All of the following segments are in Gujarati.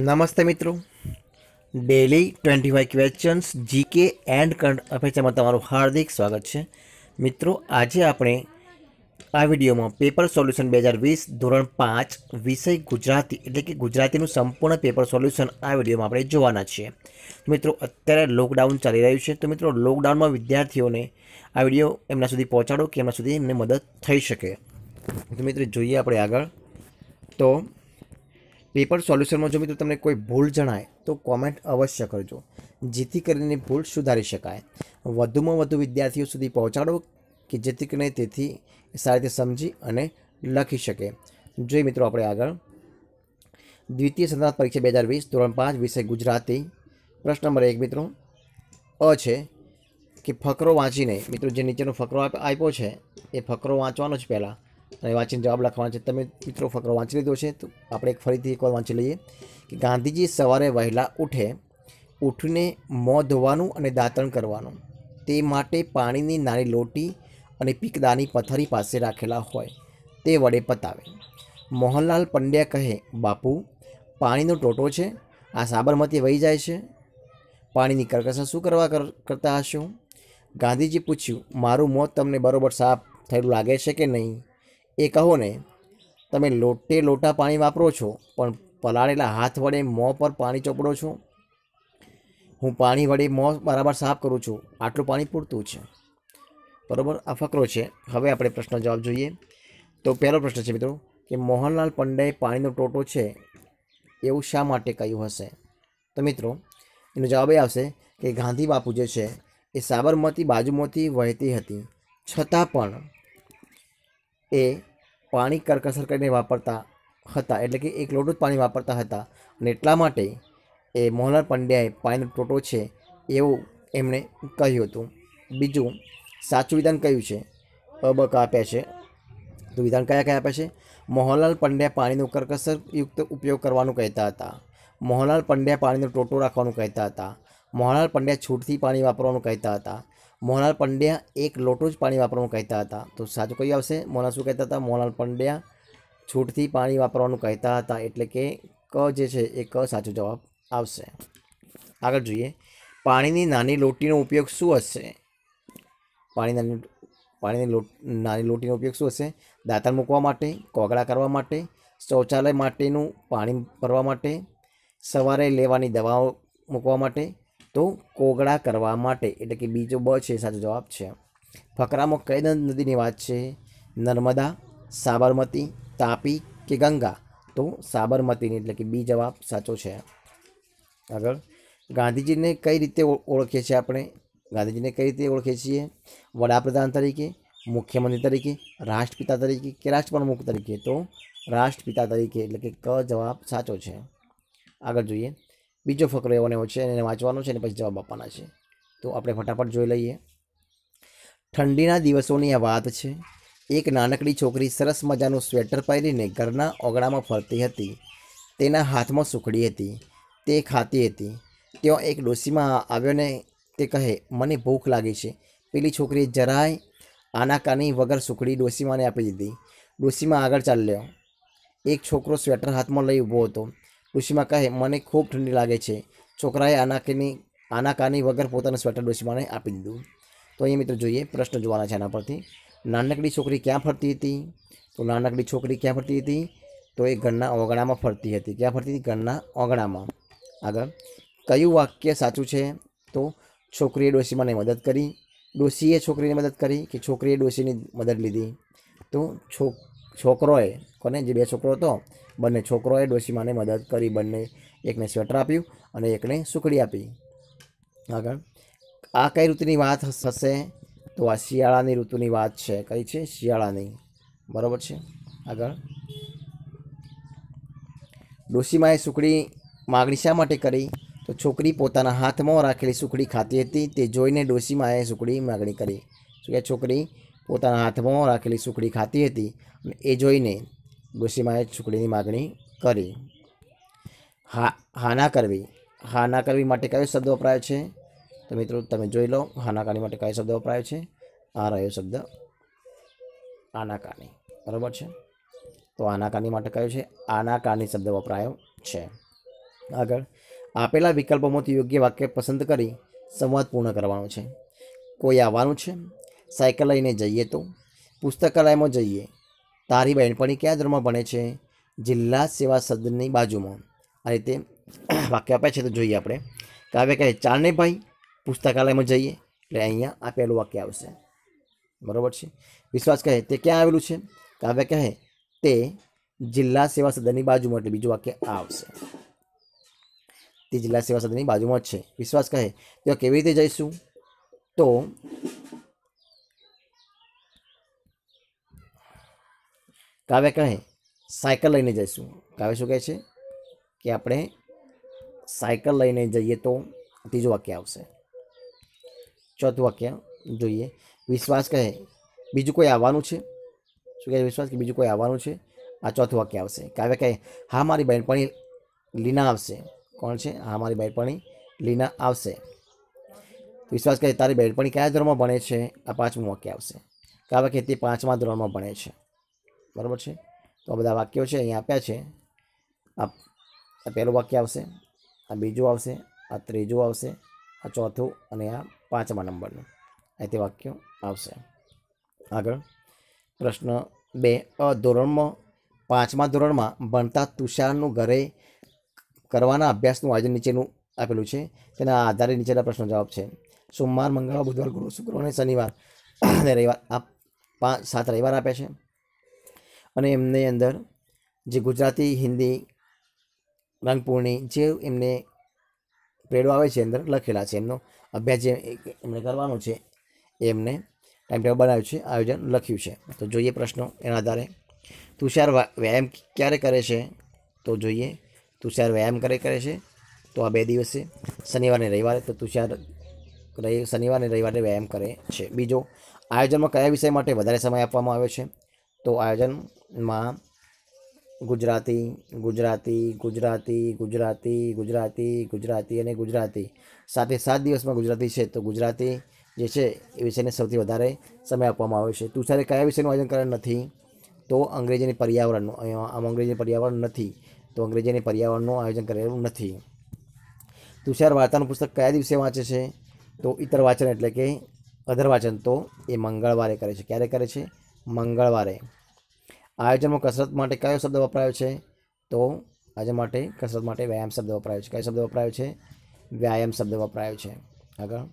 નમસ્તે મિત્રો daily twenty five questions GK and current અફેર્સમાં તમારું હાર્દિક સ્વાગત છે મિત્રો આજે આપણે આ વિડીયોમાં પેપર સોલ્યુશન બે હજાર વીસ ધોરણ પાંચ વિષય ગુજરાતી એટલે કે ગુજરાતીનું સંપૂર્ણ પેપર સોલ્યુશન આ વિડીયોમાં આપણે જોવાના છીએ મિત્રો અત્યારે લોકડાઉન ચાલી રહ્યું છે તો મિત્રો લોકડાઉનમાં વિદ્યાર્થીઓને આ વિડીયો એમના સુધી પહોંચાડો કે એમના સુધી એમને મદદ થઈ શકે તો મિત્રો જોઈએ આપણે આગળ તો પેપર સોલ્યુશનમાં જો મિત્રો તમને કોઈ ભૂલ જણાય તો કોમેન્ટ અવશ્ય કરજો જેથી કરીને ભૂલ સુધારી શકાય વધુમાં વધુ વિદ્યાર્થીઓ સુધી પહોંચાડો કે જેથી કરીને તેથી સારી રીતે સમજી અને લખી શકે જોઈએ મિત્રો આપણે આગળ દ્વિતીય સંધાન પરીક્ષા બે હજાર વીસ ધોરણ પાંચ વિષય ગુજરાતી પ્રશ્ન નંબર એક મિત્રો અ છે કે ફકરો વાંચીને મિત્રો જે નીચેનો ફકરો આપ્યો છે એ ફકરો વાંચવાનો જ પહેલાં અને વાંચીને જવાબ લખવાના છે તમે મિત્રો ફકરો વાંચી લીધો છે તો આપણે એક ફરીથી એકવાર વાંચી લઈએ કે ગાંધીજી સવારે વહેલા ઉઠે ઊઠીને મોં ધોવાનું અને દાંતણ કરવાનું તે માટે પાણીની નાની લોટી અને પીકદાની પથરી પાસે રાખેલા હોય તે વડે પતાવે મોહનલાલ પંડ્યા કહે બાપુ પાણીનો ટોટો છે આ સાબરમતી વહી જાય છે પાણીની કરકસર શું કરવા કરતા હશો ગાંધીજી પૂછ્યું મારું મોત તમને બરાબર સાફ થયેલું લાગે છે કે નહીં એ કહો ને તમે લોટે લોટા પાણી વાપરો છો પણ પલાળેલા હાથ વડે મોં પર પાણી ચોપડો છો હું પાણી વડે મોં બરાબર સાફ કરું છું આટલું પાણી પૂરતું છે બરાબર આ ફકરો છે હવે આપણે પ્રશ્ન જવાબ જોઈએ તો પહેલો પ્રશ્ન છે મિત્રો કે મોહનલાલ પંડે પાણીનો ટોટો છે એવું શા માટે કહ્યું હશે તો મિત્રો એનો જવાબ એ આવશે કે ગાંધી બાપુ જે છે એ સાબરમતી બાજુમાંથી વહેતી હતી છતાં પણ એ પાણી કરકસર કરીને વાપરતા હતા એટલે કે એક લોટું જ પાણી વાપરતા હતા અને એટલા માટે એ મોહનલાલ પંડ્યાએ પાણીનો ટોટો છે એવું એમણે કહ્યું હતું બીજું સાચું વિધાન કયું છે બક આપ્યા છે તો વિધાન કયા કયા આપ્યા છે મોહનલાલ પંડ્યા પાણીનો યુક્ત ઉપયોગ કરવાનું કહેતા હતા મોહનલાલ પંડ્યા પાણીનો ટોટો રાખવાનું કહેતા હતા મોહનલાલ પંડ્યા છૂટથી પાણી વાપરવાનું કહેતા હતા મોહનલાલ પંડ્યા એક લોટું જ પાણી વાપરવાનું કહેતા હતા તો સાચું કયું આવશે મોહનલાલ શું કહેતા હતા મોહનલાલ પંડ્યા છૂટથી પાણી વાપરવાનું કહેતા હતા એટલે કે ક જે છે એ ક સાચો જવાબ આવશે આગળ જોઈએ પાણીની નાની લોટીનો ઉપયોગ શું હશે પાણી નાની પાણીની લોટ નાની લોટીનો ઉપયોગ શું હશે દાંતણ મૂકવા માટે કોગળા કરવા માટે શૌચાલય માટેનું પાણી ભરવા માટે સવારે લેવાની દવાઓ મૂકવા માટે તો કોગળા કરવા માટે એટલે કે બીજો બ છે સાચો જવાબ છે ફકરામાં કઈ નદીની વાત છે નર્મદા સાબરમતી તાપી કે ગંગા તો સાબરમતીની એટલે કે બી જવાબ સાચો છે આગળ ગાંધીજીને કઈ રીતે ઓળખીએ છીએ આપણે ગાંધીજીને કઈ રીતે ઓળખીએ છીએ વડાપ્રધાન તરીકે મુખ્યમંત્રી તરીકે રાષ્ટ્રપિતા તરીકે કે રાષ્ટ્રપ્રમુખ તરીકે તો રાષ્ટ્રપિતા તરીકે એટલે કે ક જવાબ સાચો છે આગળ જોઈએ બીજો ફકરો એવો એવો છે એને વાંચવાનો છે અને પછી જવાબ આપવાના છે તો આપણે ફટાફટ જોઈ લઈએ ઠંડીના દિવસોની આ વાત છે એક નાનકડી છોકરી સરસ મજાનું સ્વેટર પહેરીને ઘરના ઓગળામાં ફરતી હતી તેના હાથમાં સુખડી હતી તે ખાતી હતી ત્યાં એક ડોશીમાં આવ્યો ને તે કહે મને ભૂખ લાગી છે પેલી છોકરીએ જરાય આનાકાની વગર સુખડી ડોસીમાને આપી દીધી ડોશીમાં આગળ ચાલ્યો એક છોકરો સ્વેટર હાથમાં લઈ ઊભો હતો ડોશીમા કહે મને ખૂબ ઠંડી લાગે છે છોકરાએ આનાકીની આનાકાની વગર પોતાનું સ્વેટર ડોશીમાને આપી દીધું તો અહીંયા મિત્રો જોઈએ પ્રશ્ન જોવાના છે આના પરથી નાનકડી છોકરી ક્યાં ફરતી હતી તો નાનકડી છોકરી ક્યાં ફરતી હતી તો એ ઘરના ઓગણામાં ફરતી હતી ક્યાં ફરતી હતી ઘરના ઓગણામાં આગળ કયું વાક્ય સાચું છે તો છોકરીએ ડોશીમાને મદદ કરી ડોશીએ છોકરીને મદદ કરી કે છોકરીએ ડોશીની મદદ લીધી તો છોક છોકરોએ કોને જે બે છોકરો હતો બંને છોકરોએ ડોશીમાને મદદ કરી બંને એકને સ્વેટર આપ્યું અને એકને સુખડી આપી આગળ આ કઈ ઋતુની વાત થશે તો આ શિયાળાની ઋતુની વાત છે કઈ છે શિયાળાની બરાબર છે આગળ ડોશીમાએ સુખડી માગણી શા માટે કરી તો છોકરી પોતાના હાથમાં રાખેલી સુખડી ખાતી હતી તે જોઈને ડોશીમાએ સુખડી માગણી કરી શું કે છોકરી પોતાના હાથમાં રાખેલી સુખડી ખાતી હતી અને એ જોઈને ગુસ્સીમાએ સુખડીની માગણી કરી હા હાના કરવી હાના કરવી માટે કયો શબ્દ વપરાયો છે તો મિત્રો તમે જોઈ લો હાના કાની માટે કયો શબ્દ વપરાયો છે આ રહ્યો શબ્દ આનાકાની બરાબર છે તો આનાકાની માટે કયો છે આનાકાની શબ્દ વપરાયો છે આગળ આપેલા વિકલ્પોમાંથી યોગ્ય વાક્ય પસંદ કરી સંવાદ પૂર્ણ કરવાનો છે કોઈ આવવાનું છે સાયકલ લઈને જઈએ તો પુસ્તકાલયમાં જઈએ તારી બહેનપણી કયા ધર્મમાં ભણે છે જિલ્લા સેવા સદનની બાજુમાં આ રીતે વાક્ય આપે છે તો જોઈએ આપણે કાવ્ય કહે ચાલ ભાઈ પુસ્તકાલયમાં જઈએ એટલે અહીંયા આ પહેલું વાક્ય આવશે બરાબર છે વિશ્વાસ કહે તે ક્યાં આવેલું છે કાવ્ય કહે તે જિલ્લા સેવા સદનની બાજુમાં એટલે બીજું વાક્ય આ આવશે તે જિલ્લા સેવા સદનની બાજુમાં જ છે વિશ્વાસ કહે તો કેવી રીતે જઈશું તો કાવ્ય કહે સાયકલ લઈને જઈશું કાવ્ય શું કહે છે કે આપણે સાયકલ લઈને જઈએ તો ત્રીજું વાક્ય આવશે ચોથું વાક્ય જોઈએ વિશ્વાસ કહે બીજું કોઈ આવવાનું છે શું કહે વિશ્વાસ કે બીજું કોઈ આવવાનું છે આ ચોથું વાક્ય આવશે કાવ્ય કહે હા મારી બહેનપણી લીના આવશે કોણ છે હા મારી બહેનપણી લીના આવશે વિશ્વાસ કહે તારી બહેનપણી કયા ધોરણમાં ભણે છે આ પાંચમું વાક્ય આવશે કાવ્ય કહે તે પાંચમા ધોરણમાં ભણે છે બરાબર છે તો આ બધા વાક્યો છે અહીંયા આપ્યા છે આ પહેલું વાક્ય આવશે આ બીજું આવશે આ ત્રીજું આવશે આ ચોથું અને આ પાંચમા નંબરનું આ તે વાક્યો આવશે આગળ પ્રશ્ન બે ધોરણમાં પાંચમા ધોરણમાં ભણતા તુષારનું ઘરે કરવાના અભ્યાસનું આયોજન નીચેનું આપેલું છે તેના આધારે નીચેના પ્રશ્નો જવાબ છે સોમવાર મંગળવાર બુધવાર ગુરુ શુક્રવાર અને શનિવાર અને રવિવાર આ પાંચ સાત રવિવાર આપ્યા છે અને એમની અંદર જે ગુજરાતી હિન્દી રંગપૂર્ણી જે એમને પેડો આવે છે અંદર લખેલા છે એમનો અભ્યાસ જે એમણે કરવાનો છે એમને ટાઈમ ટેબલ બનાવ્યું છે આયોજન લખ્યું છે તો જોઈએ પ્રશ્નો એના આધારે તુષાર વ્યાયામ ક્યારે કરે છે તો જોઈએ તુષાર વ્યાયામ કરે કરે છે તો આ બે દિવસે શનિવારે રવિવારે તો તુષાર શનિવારે રવિવારે વ્યાયામ કરે છે બીજો આયોજનમાં કયા વિષય માટે વધારે સમય આપવામાં આવે છે તો આયોજન માં ગુજરાતી ગુજરાતી ગુજરાતી ગુજરાતી ગુજરાતી ગુજરાતી અને ગુજરાતી સાથે સાત દિવસમાં ગુજરાતી છે તો ગુજરાતી જે છે એ વિષયને સૌથી વધારે સમય આપવામાં આવે છે તુષારે કયા વિષયનું આયોજન કરવાનું નથી તો અંગ્રેજીની પર્યાવરણનું આમ અંગ્રેજી પર્યાવરણ નથી તો અંગ્રેજીની પર્યાવરણનું આયોજન કરેલું નથી તુષાર વાર્તાનું પુસ્તક કયા દિવસે વાંચે છે તો ઇતર વાંચન એટલે કે અધર વાંચન તો એ મંગળવારે કરે છે ક્યારે કરે છે મંગળવારે આયોજનમાં કસરત માટે કયો શબ્દ વપરાયો છે તો આયોજન માટે કસરત માટે વ્યાયામ શબ્દ વપરાયો છે કયો શબ્દ વપરાયો છે વ્યાયામ શબ્દ વપરાયો છે આગળ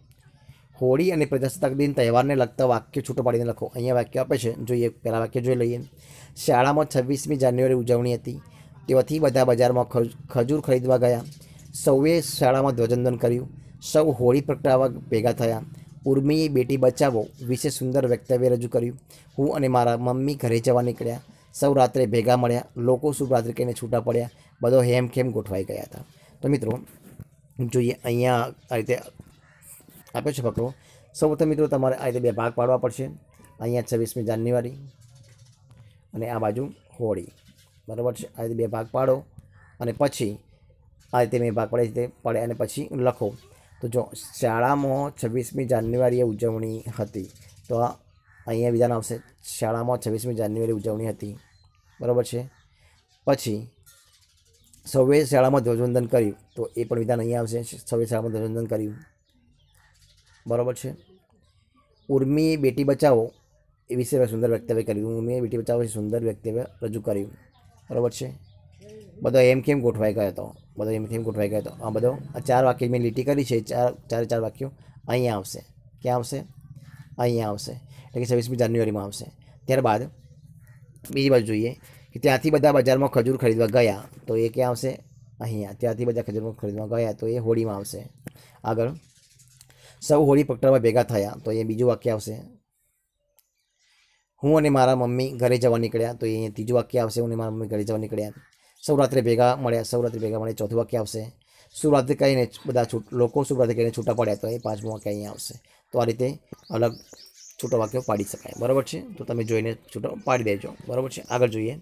હોળી અને પ્રજાસત્તાક દિન તહેવારને લગતા વાક્ય છૂટો પાડીને લખો અહીંયા વાક્ય આપે છે જોઈએ પહેલાં વાક્ય જોઈ લઈએ શાળામાં છવ્વીસમી જાન્યુઆરી ઉજવણી હતી તેવાથી બધા બજારમાં ખજૂર ખરીદવા ગયા સૌએ શાળામાં ધ્વજવંદન કર્યું સૌ હોળી પ્રગટાવવા ભેગા થયા ઉર્મીએ બેટી બચાવો વિશે સુંદર વક્તવ્ય રજૂ કર્યું હું અને મારા મમ્મી ઘરે જવા નીકળ્યા સૌ રાત્રે ભેગા મળ્યા લોકો શુભરાત્રિ કહીને છૂટા પડ્યા બધો હેમખેમ ગોઠવાઈ ગયા હતા તો મિત્રો જોઈએ અહીંયા આ રીતે આપ્યો છે ફકરો સૌપ્રથમ મિત્રો તમારે આ રીતે બે ભાગ પાડવા પડશે અહીંયા છવ્વીસમી જાન્યુઆરી અને આ બાજુ હોળી બરાબર છે આ રીતે બે ભાગ પાડો અને પછી આ રીતે મેં ભાગ પાડે રીતે પડે અને પછી લખો તો જો શાળામાં છવ્વીસમી જાન્યુઆરીએ ઉજવણી હતી તો અહીંયા વિધાન આવશે શાળામાં છવ્વીસમી જાન્યુઆરી ઉજવણી હતી બરાબર છે પછી સૌએ શાળામાં ધ્વજવંદન કર્યું તો એ પણ વિધાન અહીંયા આવશે સૌએ શાળામાં ધ્વજવંદન કર્યું બરાબર છે ઉર્મી બેટી બચાવો એ વિશે સુંદર વક્તવ્ય કર્યું ઉર્મીએ બેટી બચાવો સુંદર વક્તવ્ય રજૂ કર્યું બરાબર છે बदो एम केम गोठवाई गए तो बदो एम केम गोठवाई गए तो हां बदो आ चार वाक्य में लिटिकली छ चार चार चार वाक्य आएंगे આવશે क्या આવશે અહીંયા આવશે એટલે કે 26 જાન્યુઆરીમાં આવશે ત્યાર બાદ બીજી વાત જોઈએ કે તે આથી બધા બજારમાં ખજૂર ખરીદવા ગયા તો એ કે આવશે અહીંયા આથી બધા ખજૂર ખરીદવા ગયા તો એ હોડીમાં આવશે આગર સવ હોડી પક્તામાં બેગા થયા તો એ બીજો વાક્ય આવશે હું અને મારા મમ્મી ઘરે જવા નીકળ્યા તો એ અહીંયા ત્રીજો વાક્ય આવશે હું અને મારા મમ્મી ઘરે જવા નીકળ્યા સૌરાત્રે ભેગા મળ્યા સૌરાત્રે ભેગા મળ્યા ચોથું વાક્ય આવશે શુભરાત્રિ કહીને બધા છૂટ લોકો શુભરાત્રિ કહીને છૂટા પડ્યા તો એ પાંચમું વાક્ય અહીંયા આવશે તો આ રીતે અલગ છૂટા વાક્યો પાડી શકાય બરાબર છે તો તમે જોઈને છૂટો પાડી દેજો બરાબર છે આગળ જોઈએ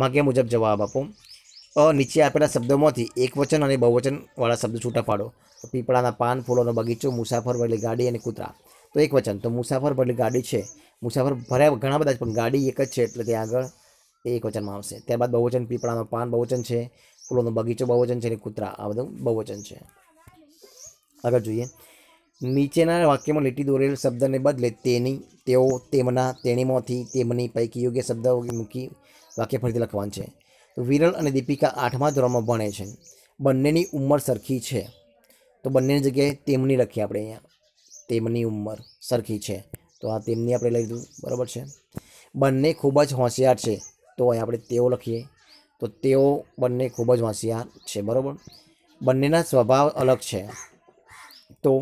માગ્યા મુજબ જવાબ આપો અ નીચે આપેલા શબ્દોમાંથી એકવચન અને બહુવચનવાળા શબ્દ છૂટા પાડો પીપળાના પાન ફૂલોનો બગીચો મુસાફર ભરેલી ગાડી અને કૂતરા તો એક વચન તો મુસાફર ભરેલી ગાડી છે મુસાફર ભર્યા ઘણા બધા પણ ગાડી એક જ છે એટલે ત્યાં આગળ એ એક વચનમાં આવશે ત્યારબાદ બહુવચન પીપળાનો પાન બહુવચન છે ફૂલોનો બગીચો બહુવચન છે અને કૂતરા આ બધું બહુવચન છે આગળ જોઈએ નીચેના વાક્યમાં લીટી દોરેલ શબ્દને બદલે તેની તેઓ તેમના તેણીમાંથી તેમની પૈકી યોગ્ય શબ્દ મૂકી વાક્ય ફરીથી લખવાનું છે વિરલ અને દીપિકા આઠમા ધોરણમાં ભણે છે બંનેની ઉંમર સરખી છે તો બંનેની જગ્યાએ તેમની લખીએ આપણે અહીંયા તેમની ઉંમર સરખી છે તો આ તેમની આપણે લઈ લીધું બરાબર છે બંને ખૂબ જ હોશિયાર છે તો અહીં આપણે તેઓ લખીએ તો તેઓ બંને ખૂબ જ હોશિયાર છે બરાબર બંનેના સ્વભાવ અલગ છે તો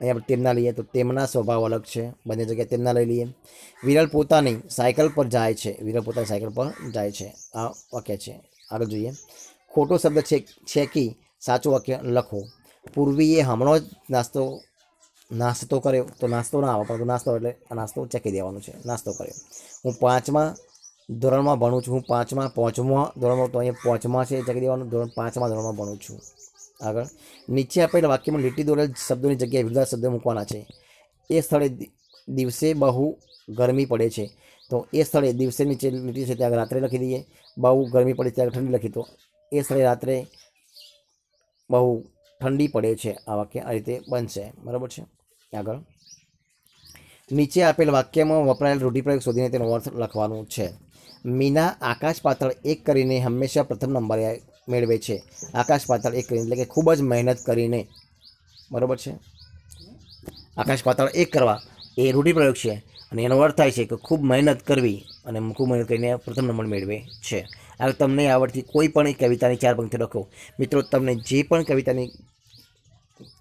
અહીં આપણે તેમના લઈએ તો તેમના સ્વભાવ અલગ છે બંને જગ્યાએ તેમના લઈ લઈએ વિરલ પોતાની સાયકલ પર જાય છે વિરલ પોતાની સાયકલ પર જાય છે આ વાક્ય છે આગળ જોઈએ ખોટો શબ્દ છે છે કે સાચો વાક્ય લખો પૂર્વીએ હમણો જ નાસ્તો નાસ્તો કર્યો તો નાસ્તો ના આવે પરંતુ નાસ્તો એટલે નાસ્તો ચકી દેવાનો છે નાસ્તો કર્યો હું પાંચમાં ધોરણમાં ભણું છું હું પાંચમાં પાંચમાં ધોરણમાં તો અહીંયા પાંચમાં છે જગ્યા દેવાનું ધોરણ પાંચમાં ધોરણમાં ભણું છું આગળ નીચે આપેલ વાક્યમાં લીટી દોરેલ શબ્દોની જગ્યાએ વિરુદ્ધ શબ્દ મૂકવાના છે એ સ્થળે દિવસે બહુ ગરમી પડે છે તો એ સ્થળે દિવસે નીચે લીટી છે ત્યાં રાત્રે લખી દઈએ બહુ ગરમી પડે ત્યાં ઠંડી લખી તો એ સ્થળે રાત્રે બહુ ઠંડી પડે છે આ વાક્ય આ રીતે બનશે બરાબર છે આગળ નીચે આપેલ વાક્યમાં વપરાયેલ રૂઢિપ્રયોગ શોધીને તેનો અર્થ લખવાનું છે મીના આકાશ પાતળ એક કરીને હંમેશા પ્રથમ નંબર મેળવે છે આકાશ પાતળ એક કરીને એટલે કે ખૂબ જ મહેનત કરીને બરાબર છે આકાશ પાતળ એક કરવા એ રૂઢિપ્રયોગ છે અને એનો અર્થ થાય છે કે ખૂબ મહેનત કરવી અને ખૂબ મહેનત કરીને પ્રથમ નંબર મેળવે છે હવે તમને આવડતી કોઈ પણ કવિતાની ચાર પંક્તિ લખો મિત્રો તમને જે પણ કવિતાની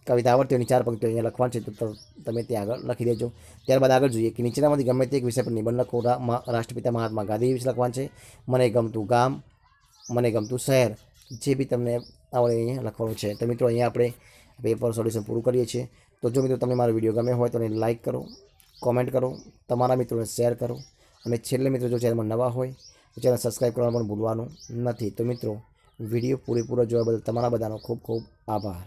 કવિતા આવડતી એની ચાર પંક્તિઓ અહીંયા લખવાનું છે તો તમે ત્યાં આગળ લખી દેજો ત્યારબાદ આગળ જોઈએ કે નીચેનામાંથી ગમે તે એક વિષય પર નિબંધ લખો રાષ્ટ્રપિતા મહાત્મા ગાંધી વિશે લખવાનું છે મને ગમતું ગામ મને ગમતું શહેર જે બી તમને આવડે અહીંયા લખવાનું છે તો મિત્રો અહીંયા આપણે પેપર સોલ્યુશન પૂરું કરીએ છીએ તો જો મિત્રો તમને મારો વિડીયો ગમે હોય તો એને લાઇક કરો કોમેન્ટ કરો તમારા મિત્રોને શેર કરો અને છેલ્લે મિત્રો જો ચેનલમાં નવા હોય તો ચેનલ સબસ્ક્રાઈબ કરવાનું પણ ભૂલવાનું નથી તો મિત્રો વિડીયો પૂરેપૂરો જોવા બદલ તમારા બધાનો ખૂબ ખૂબ આભાર